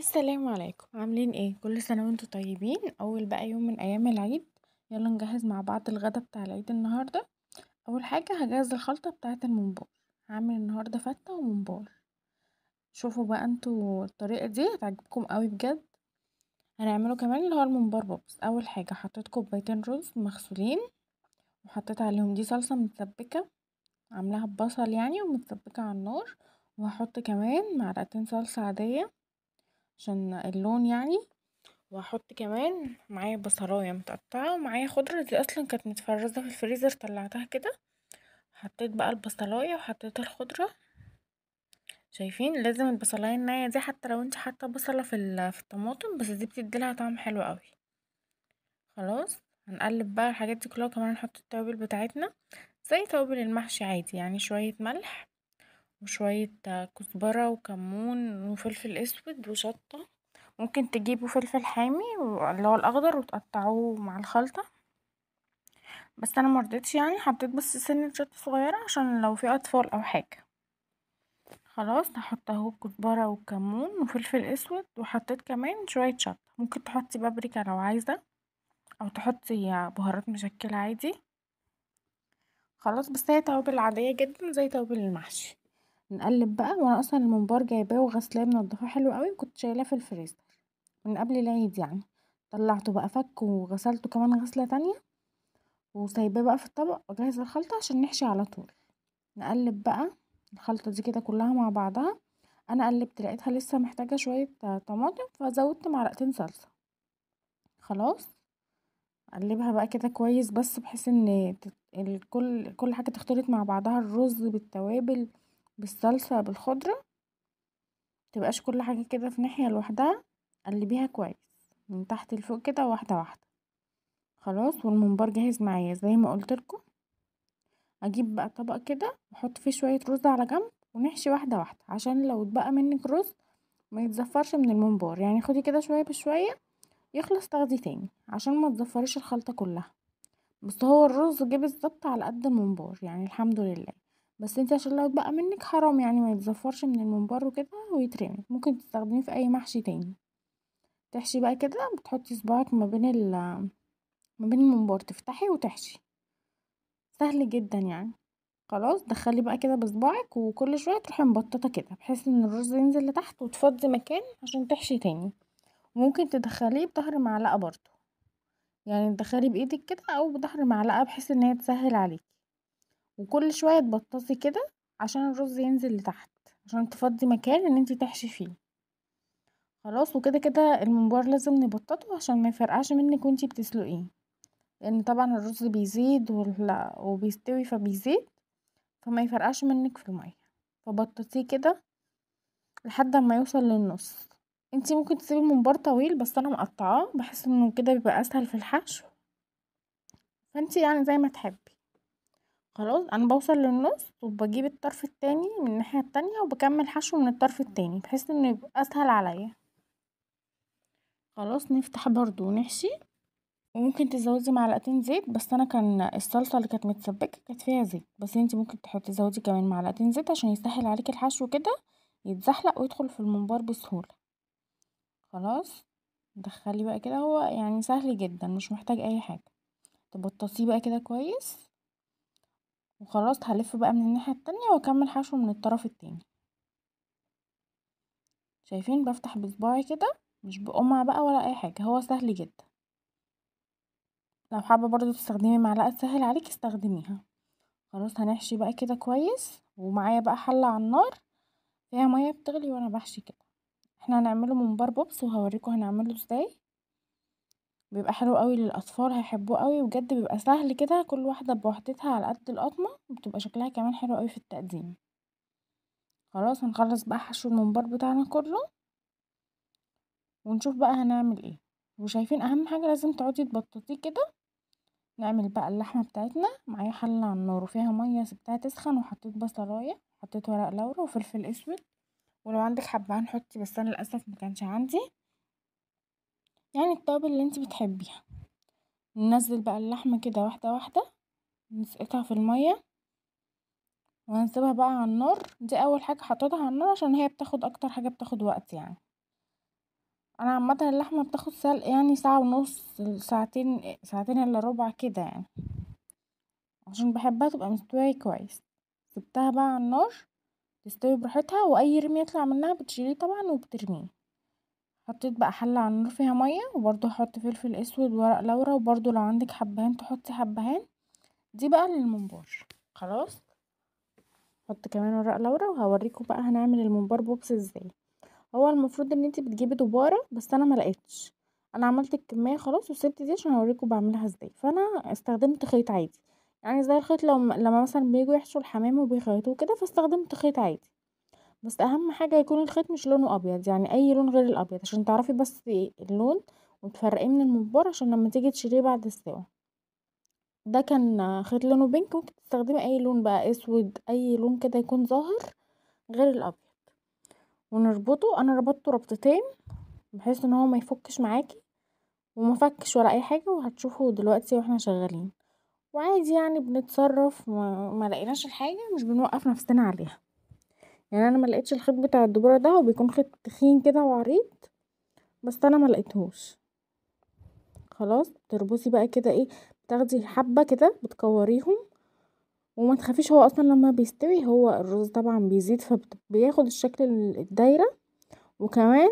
السلام عليكم عاملين ايه كل سنه وانتم طيبين اول بقى يوم من ايام العيد يلا نجهز مع بعض الغدا بتاع العيد النهارده اول حاجه هجهز الخلطه بتاعه الممبار هعمل النهارده فته وممبار شوفوا بقى انتوا الطريقه دي هتعجبكم قوي بجد هنعمله كمان اللي هو الممبار بوبس اول حاجه حطيت كوبايتين رز مغسولين وحطيت عليهم دي صلصه متسبكه عاملاها ببصل يعني ومتسبكه على النار وهحط كمان معلقتين صلصه عاديه عشان اللون يعني وهحط كمان معايا بصلاية متقطعة ومعايا خضرة دي اصلا كانت متفرزة في الفريزر طلعتها كده حطيت بقى البصلاية وحطيت الخضرة شايفين لازم البصلاية النية دي حتى لو انت حاطة بصلة في, في الطماطم بس دي بتديلها طعم حلو قوي خلاص هنقلب بقى الحاجات دي كلها كمان نحط التوابل بتاعتنا زي توابل المحشي عادي يعني شوية ملح وشوية كزبرة وكمون وفلفل اسود وشطة ممكن تجيبوا فلفل حامي اللي هو الاخضر وتقطعوه مع الخلطة بس انا مرضتش يعني حطيت بس سنة شطة صغيرة عشان لو في اطفال او حاجة خلاص هحط اهو كزبرة وكمون وفلفل اسود وحطيت كمان شوية شطة ممكن تحطي بابريكا لو عايزة او تحطي بهارات مشكلة عادي خلاص بس هي توابل عادية جدا زي توابل المحشي نقلب بقى وانا اصلا الممبار جايباه وغسلاه منضفاه حلو قوي وكنت شايلاه في الفريزر من قبل العيد يعني طلعته بقى فك وغسلته كمان غسله تانية وسايباه بقى في الطبق واجهز الخلطه عشان نحشي على طول نقلب بقى الخلطه دي كده كلها مع بعضها انا قلبت لقيتها لسه محتاجه شويه طماطم فزودت معلقتين صلصه خلاص اقلبها بقى كده كويس بس بحيث ان كل كل حاجه تختلط مع بعضها الرز بالتوابل بالصلصة بالخضرة متبقاش كل حاجة كده في ناحية لوحدها قلبيها كويس من تحت لفوق كده واحدة واحدة خلاص والممبار جاهز معايا زي ما لكم اجيب بقى طبق كده واحط فيه شوية رز على جنب ونحشي واحدة واحدة عشان لو اتبقى منك رز ما يتزفرش من الممبار يعني خدي كده شوية بشوية يخلص تاخدي تاني عشان ما تزفرش الخلطة كلها بس هو الرز جه بالظبط على قد الممبار يعني الحمد لله بس انت عشان لو اتبقى منك حرام يعني ما يتزفرش من المنبر وكده ويترمي ممكن تستخدميه في اي محشي تاني تحشي بقى كده بتحطي صباعك ما بين ال ما بين المنبر تفتحي وتحشي سهل جدا يعني خلاص دخلي بقى كده بصباعك وكل شويه تروحي مبططه كده بحيث ان الرز ينزل لتحت وتفضي مكان عشان تحشي تاني وممكن تدخليه بظهر معلقه برضو يعني تدخلي بايدك كده او بظهر معلقه بحيث ان هي تسهل عليكي وكل شوية تبططي كده عشان الرز ينزل لتحت عشان تفضي مكان ان انتي تحشي فيه خلاص وكده كده الممبار لازم نبططه عشان ما يفرقعش منك وانتي بتسلقيه لان طبعا الرز بيزيد وال... وبيستوي فبيزيد فما يفرقعش منك في الميه فبططيه كده لحد ما يوصل للنص انتي ممكن تسيبي المنبار طويل بس انا مقطعاه بحس انه كده بيبقى اسهل في الحشو فانت يعني زي ما تحبي خلاص انا بوصل للنص وبجيب الطرف التاني من الناحية التانية وبكمل حشو من الطرف التاني بحيث انه يبقى اسهل عليا خلاص نفتح برضو نحشي وممكن تزودي معلقتين زيت بس انا كان الصلصه اللي كانت متسبكه كانت فيها زيت بس انت ممكن تحطي تزودي كمان معلقتين زيت عشان يسهل عليكي الحشو كده يتزحلق ويدخل في الممبار بسهوله خلاص دخلي بقى كده هو يعني سهل جدا مش محتاج اي حاجه تبطصيه بقى كده كويس وخلاص هلف بقى من الناحية التانية واكمل حشو من الطرف التاني شايفين بفتح بصباعي كده مش بقمع بقى ولا اي حاجة هو سهل جدا لو حابة برضو تستخدمي معلقة تسهل عليك استخدميها خلاص هنحشي بقى كده كويس ومعايا بقى حلة على النار فيها مية بتغلي وانا بحشي كده احنا هنعمله ممبار بوبس وهوريكم هنعمله ازاي بيبقى حلو أوي للأطفال هيحبوه أوي، بجد بيبقى سهل كده كل واحدة بواحدتها على قد القطمة، بتبقى شكلها كمان حلو أوي في التقديم. خلاص هنخلّص بقى حشو المنبار بتاعنا كلّه ونشوف بقى هنعمل ايه، وشايفين أهم حاجة لازم تقعدي تبططيه كده، نعمل بقى اللحمة بتاعتنا، معايا حلة على النار وفيها مَيّة سِبتها تسخن وحطيت بصلاية، حطيت ورق لورا وفلفل أسود، ولو عندِك حبّهان حطي بس أنا للأسف كانش عندي. يعني التوابل اللي انت بتحبيها ننزل بقى اللحمة كده واحدة واحدة نسقطها في المية وهنسيبها بقى على النار دي اول حاجة حطيتها على النار عشان هي بتاخد اكتر حاجة بتاخد وقت يعني انا عامة اللحمة بتاخد سلق يعني ساعة ونص ساعتين ساعتين الا ربع كده يعني عشان بحبها تبقى مستوية كويس سبتها بقى على النار تستوي براحتها واي رمي يطلع منها بتشيليه طبعا وبترميه حطيت بقى حله على النار فيها ميه وبرضو هحط فلفل اسود ورق لورا وبرضو لو عندك حبهان تحطي حبهان دي بقى للممبار خلاص حط كمان ورق لورا وهوريكم بقى هنعمل الممبار بوبس ازاي هو المفروض ان انت بتجيبي دباره بس انا ما لقيتش انا عملت الكميه خلاص وسبت دي عشان هوريكم بعملها ازاي فانا استخدمت خيط عادي يعني زي الخيط لما مثلا بيجوا يحشوا الحمام وبيخيطوه كده فاستخدمت خيط عادي بس اهم حاجة يكون الخيط مش لونه ابيض يعني اي لون غير الابيض عشان تعرفي بس اللون وتفرقيه من الممبار عشان لما تيجي تشيليه بعد السوا ده كان خيط لونه بينك ممكن تستخدمي اي لون بقى اسود اي لون كده يكون ظاهر غير الابيض ونربطه انا ربطته ربطتين بحيث ان هو ما يفكش معاكي وما فكش ولا اي حاجه وهتشوفوا دلوقتي واحنا شغالين وعادي يعني بنتصرف ما لقيناش الحاجه مش بنوقف نفسنا عليها يعني انا ما لقيتش الخيط بتاع الدبورة ده هو بيكون خيط تخين كده وعريض بس انا ما لقيتهوش خلاص تربصي بقى كده ايه بتاخدي حبة كده بتكوريهم وما تخافيش هو اصلا لما بيستوي هو الرز طبعا بيزيد فبياخد الشكل الدايرة وكمان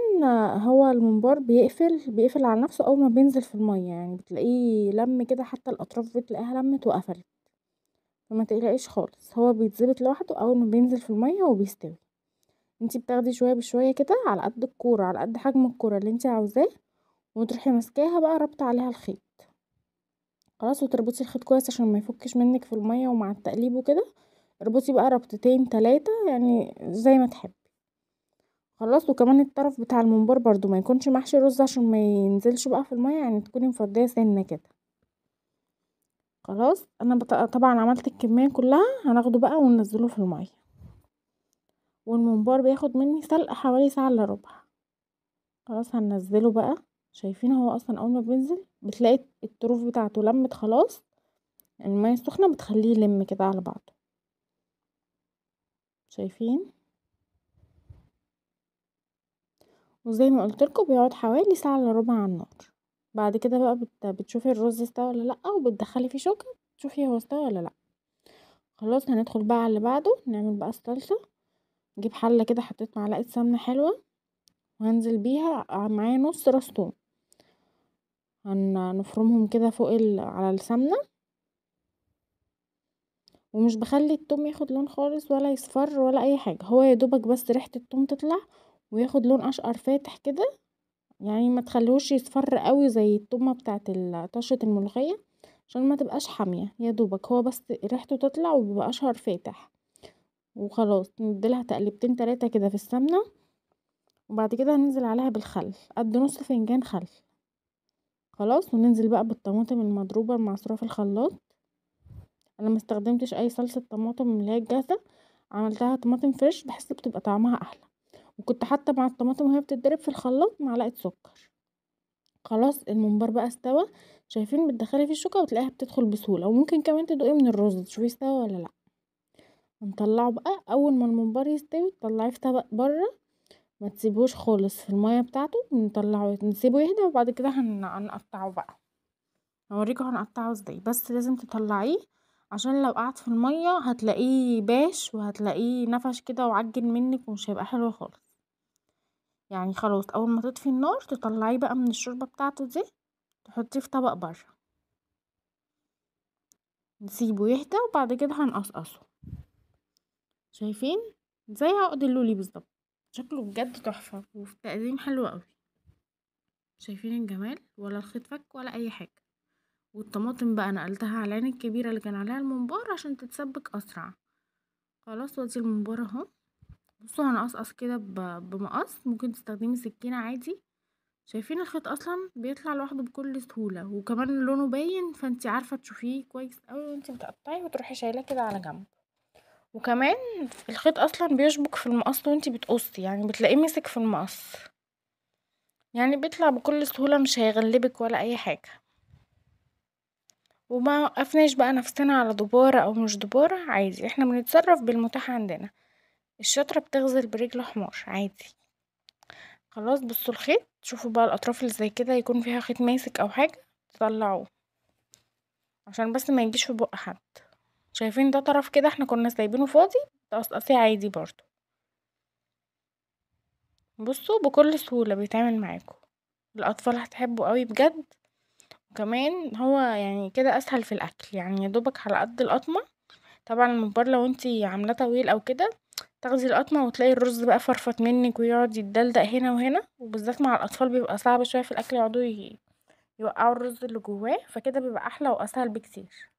هو الممبار بيقفل بيقفل على نفسه اول ما بينزل في المية يعني بتلاقيه لم كده حتى الاطراف بتلاقيها لمت وقفلت فما تقلقيش خالص هو بيتظبط لوحده اول ما بينزل في الميه وبيستوي انتي بتاخدي شويه بشويه كده على قد الكوره على قد حجم الكوره اللي انتي عاوزاه وتروحي ماسكاها بقى رابطه عليها الخيط خلاص وتربطي الخيط كويس عشان ما يفكش منك في الميه ومع التقليب وكده اربطي بقى ربطتين ثلاثه يعني زي ما تحبي خلاص وكمان الطرف بتاع الممبار برضو ما يكونش محشي رز عشان ما ينزلش بقى في الميه يعني تكوني مفضيه سنه كده خلاص انا طبعا عملت الكمية كلها هناخده بقى وننزله في المية والممبار بياخد مني سلق حوالي ساعة الا ربع خلاص هننزله بقى شايفين هو اصلا اول ما بينزل بتلاقي الطروف بتاعته لمت خلاص المية السخنة بتخليه يلم كده على بعضه شايفين وزي ما قلت لكم بيقعد حوالي ساعه الا ربع على النار بعد كده بقى بت... بتشوفي الرز استوى ولا لأ وبتدخلي فيه شوكة تشوفي هو استوى ولا لأ خلاص هندخل بقى على اللي بعده نعمل بقى الصلصة نجيب حلة كده حطيت معلقة سمنة حلوة وهنزل بيها معايا نص راس توم هنفرمهم كده فوق ال... على السمنة ومش بخلي التوم ياخد لون خالص ولا يصفر ولا اي حاجة هو دوبك بس ريحة التوم تطلع وياخد لون اشقر فاتح كده يعني ما تخليهوش يصفر قوي زي التومه بتاعت طشه الملوخيه عشان ما تبقاش حاميه يا دوبك هو بس ريحته تطلع وبيبقى اشهر فاتح وخلاص نديلها تقلبتين تلاتة كده في السمنه وبعد كده هننزل عليها بالخل قد نص فنجان خل خلاص وننزل بقى بالطماطم المضروبه المعصوره في الخلاط انا ما استخدمتش اي صلصه طماطم اللي هي الجاهزه عملتها طماطم فريش بحس بتبقى طعمها احلى وكنت حاطه مع الطماطم وهي بتتضرب في الخلاط معلقه سكر خلاص الممبار بقى استوى شايفين بتدخلي فيه الشوكه وتلاقيها بتدخل بسهوله وممكن كمان تدوقيه من الرز تشوفيه استوى ولا لا هنطلعه بقى اول ما الممبار يستوي تطلعيه في طبق بره ما تسيبوش خالص في الميه بتاعته نطلعه نسيبه يهدى وبعد كده هنقطعه بقى هوريكم هنقطعه ازاي بس لازم تطلعيه عشان لو قعد في الميه هتلاقيه باش وهتلاقيه نفش كده وعجن منك ومش هيبقى حلو خالص يعني خلاص اول ما تطفي النار تطلعيه بقى من الشوربه بتاعته دي تحطيه في طبق بره نسيبه يهدى وبعد كده هنقصقصه شايفين زي عقد اللولي بالظبط شكله بجد تحفه وفي تقديم حلو قوي شايفين الجمال ولا الخيط فك ولا اي حاجه والطماطم بقى نقلتها على العين الكبيره اللي كان عليها الممبار عشان تتسبك اسرع خلاص وادي الممبار اهو بصوا هنقصقص كده بمقص ممكن تستخدمي سكينة عادي شايفين الخيط اصلا بيطلع لوحده بكل سهولة وكمان لونه باين فانتي عارفة تشوفيه كويس اوي وانتي بتقطعي وتروحي شايلاه كده على جنب وكمان الخيط اصلا بيشبك في المقص وانتي بتقصي يعني بتلاقيه مسك في المقص يعني بيطلع بكل سهولة مش هيغلبك ولا اي حاجة وما وقفناش بقى نفسنا على دبارة او مش دبارة عادي احنا بنتصرف بالمتاح عندنا الشاطرة بتغزل برجل حمار عادي خلاص بصوا الخيط شوفوا بقى الاطراف اللي زي كده يكون فيها خيط ماسك او حاجة تطلعوه عشان بس ما يجيش في بق حد شايفين ده طرف كده احنا كنا سايبينه فاضي تقصقصيه عادي برضو بصوا بكل سهولة بيتعمل معاكم الاطفال هتحبه قوي بجد وكمان هو يعني كده اسهل في الاكل يعني يدوبك على قد القطمة طبعا المبار لو انتي عاملاه طويل او كده تاخدي القطمة وتلاقي الرز بقى فرفط منِّك ويقعد يتدلدق هنا وهنا، وبالذات مع الأطفال بيبقى صعب شوية في الأكل يقعدوا يوقعوا الرز اللي جواه، فكده بيبقى أحلى وأسهل بكتير.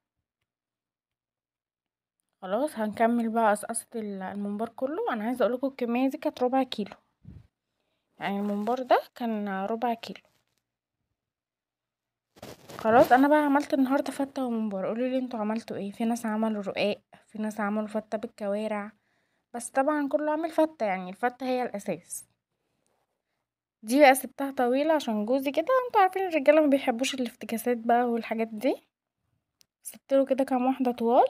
خلاص هنكمل بقى قصقصة الممبار كله، أنا عايزة اقولكوا الكمية دي كانت ربع كيلو، يعني الممبار ده كان ربع كيلو. خلاص أنا بقى عملت النهاردة فتة وممبار، لي انتوا عملتوا ايه؟ في ناس عملوا رقاق، في ناس عملوا فتة بالكوارع، بس طبعا كله عامل فتة يعني الفتة هي الأساس دي بقى سبتها طويلة عشان جوزي كده انتوا عارفين الرجالة ما بيحبوش الافتكاسات بقى والحاجات دي سبتله كده كام واحدة طوال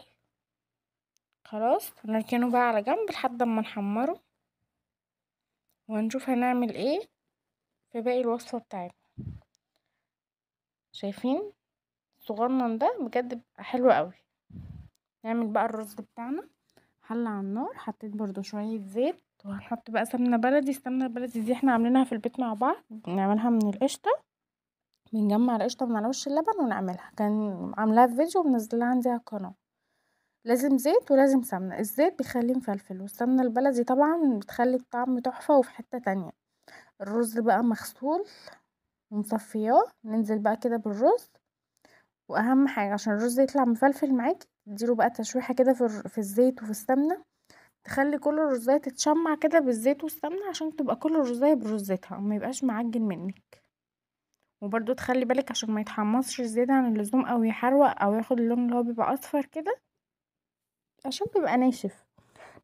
خلاص نركنه بقى على جنب لحد ما نحمره وهنشوف هنعمل ايه في باقي الوصفة بتاعتنا شايفين الصغنن ده بجد بيبقى حلو قوي نعمل بقى الرز بتاعنا حلة على النار حطيت برضو شوية زيت وهنحط بقى سمنة بلدي السمنة البلدي دي احنا عاملينها في البيت مع بعض بنعملها من القشطة بنجمع القشطة من على وش اللبن ونعملها كان عاملاها في فيديو ومنزلها عندي على القناة لازم زيت ولازم سمنة الزيت بيخليه مفلفل والسمنة البلدي طبعا بتخلي الطعم تحفة وفي حتة تانية الرز بقى مغسول ونصفيه ننزل بقى كده بالرز واهم حاجة عشان الرز يطلع مفلفل معاكي اديله بقى تشويحه كده في في الزيت وفي السمنه تخلي كل الرزايه تتشمع كده بالزيت والسمنه عشان تبقى كل الرزاية برزتها ما يبقاش معجن منك وبرضو تخلي بالك عشان ما يتحمصش زياده عن اللزوم او يحروق او ياخد اللون اللي هو بيبقى اصفر كده عشان بيبقى ناشف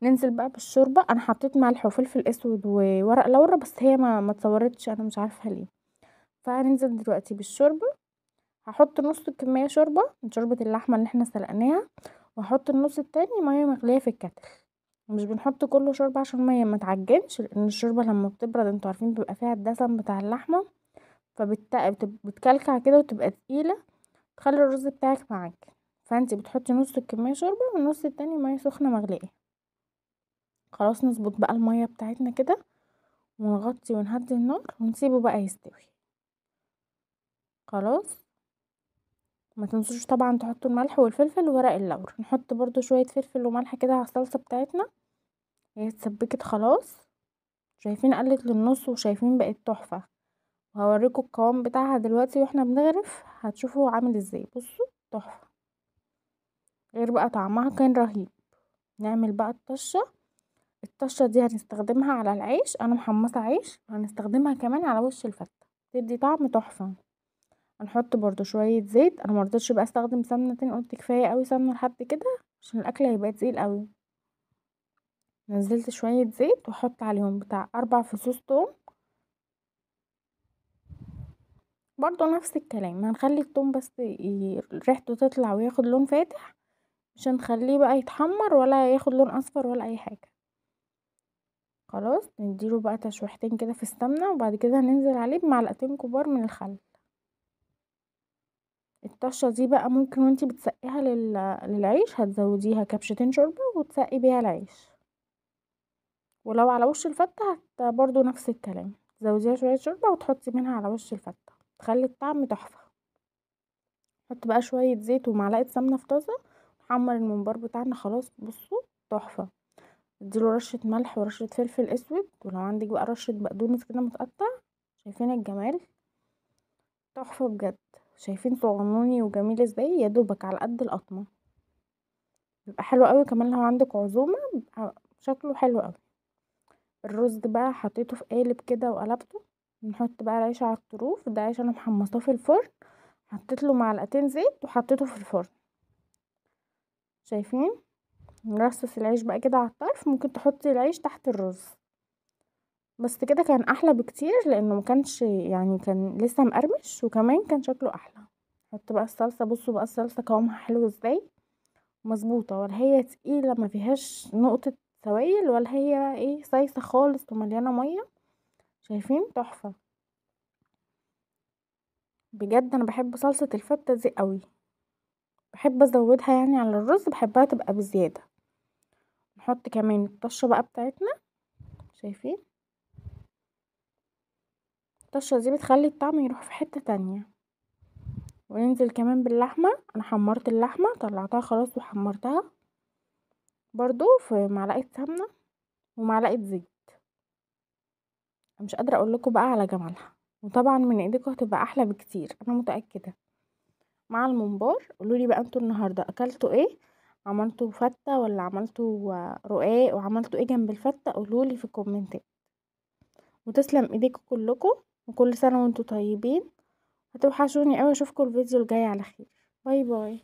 ننزل بقى بالشوربه انا حطيت مع وفلفل اسود وورق لورا بس هي ما ما تصورتش انا مش عارفه ليه فهننزل دلوقتي بالشوربه هحط نص كمية شوربة من شوربة اللحمة اللي احنا سلقناها وهحط النص التاني مية مغلية في الكتل مش بنحط كله شوربة عشان المية ما تعجنش لان الشوربة لما بتبرد انتوا عارفين بيبقى فيها الدسم بتاع اللحمة فبتكلكع كده وتبقى تقيلة تخلي الرز بتاعك معاك فانت بتحطي نص الكمية شوربة والنص التاني مية سخنة مغلية خلاص نظبط بقى المية بتاعتنا كده ونغطي ونهدي النار ونسيبه بقى يستوي خلاص ما تنسوش طبعا تحطوا الملح والفلفل وورق اللور نحط برضو شويه فلفل وملح كده على الصلصه بتاعتنا هي اتسبكت خلاص شايفين قلت للنص وشايفين بقت تحفه وهوريكم القوام بتاعها دلوقتي واحنا بنغرف هتشوفوا عامل ازاي بصوا تحفه غير بقى طعمها كان رهيب نعمل بقى الطشه الطشه دي هنستخدمها على العيش انا محمصه عيش وهنستخدمها كمان على وش الفته تدي طعم تحفه هنحط برضو شوية زيت انا مرضتش بقى استخدم سمنة تاني قلت كفاية قوي سمنة لحد كده عشان الاكل هيبقى تقيل قوي نزلت شوية زيت وحط عليهم بتاع اربع فصوص توم برضو نفس الكلام هنخلي التوم بس ريحته تطلع وياخد لون فاتح مش هنخليه بقى يتحمر ولا ياخد لون اصفر ولا اي حاجة خلاص نديله بقى تشويحتين كده في السمنة وبعد كده هننزل عليه بمعلقتين كبار من الخل الطشة دي بقى ممكن وانتي بتسقيها لل... للعيش هتزوديها كبشتين شوربة وتسقي بيها العيش ولو على وش الفتة هت برضو نفس الكلام تزوديها شوية شوربة وتحطي منها على وش الفتة تخلي الطعم تحفة حط بقى شوية زيت ومعلقة سمنة في طاسة وحمر الممبار بتاعنا خلاص بصوا تحفة اديله رشة ملح ورشة فلفل اسود ولو عندك بقى رشة بقدونس كده متقطع شايفين الجمال تحفة بجد شايفين صغنوني وجميل ازاي يا دوبك على قد القطمه بيبقى حلو قوي كمان لو عندك عزومه بيبقى شكله حلو قوي الرز بقى حطيته في قالب كده وقلبته نحط بقى العيش على الطروف ده عيش انا محمصاه في الفرن حطيت له معلقتين زيت وحطيته في الفرن شايفين نرصص العيش بقى كده على الطرف ممكن تحطي العيش تحت الرز بس كده كان أحلى بكتير لأنه ما كانش يعني كان لسه مقرمش وكمان كان شكله أحلى حط بقى الصلصة بصوا بقى الصلصة قوامها حلو ازاي مظبوطة ولا هي تقيلة ما فيهاش نقطة سوائل ولا هي بقى ايه سايسة خالص ومليانة مية شايفين تحفة بجد انا بحب صلصة الفتة دي قوي بحب ازودها يعني على الرز بحبها تبقى بزيادة نحط كمان الطشة بقى بتاعتنا شايفين الطشة دي بتخلي الطعم يروح في حتة تانية وننزل كمان باللحمة انا حمرت اللحمة طلعتها خلاص وحمرتها برضو في معلقة سمنة ومعلقة زيت مش قادرة اقول لكم بقى على جمالها وطبعا من ايديكم هتبقى احلى بكتير انا متأكدة مع الممبار قولولي بقى انتوا النهاردة اكلتوا ايه عملتوا فتة ولا عملتوا رقاق وعملتوا ايه جنب الفتة قولولي في الكومنتات وتسلم ايديكم كلكم وكل سنة وانتم طيبين هتوحشوني اوي اشوفكم الفيديو الجاي على خير باي باي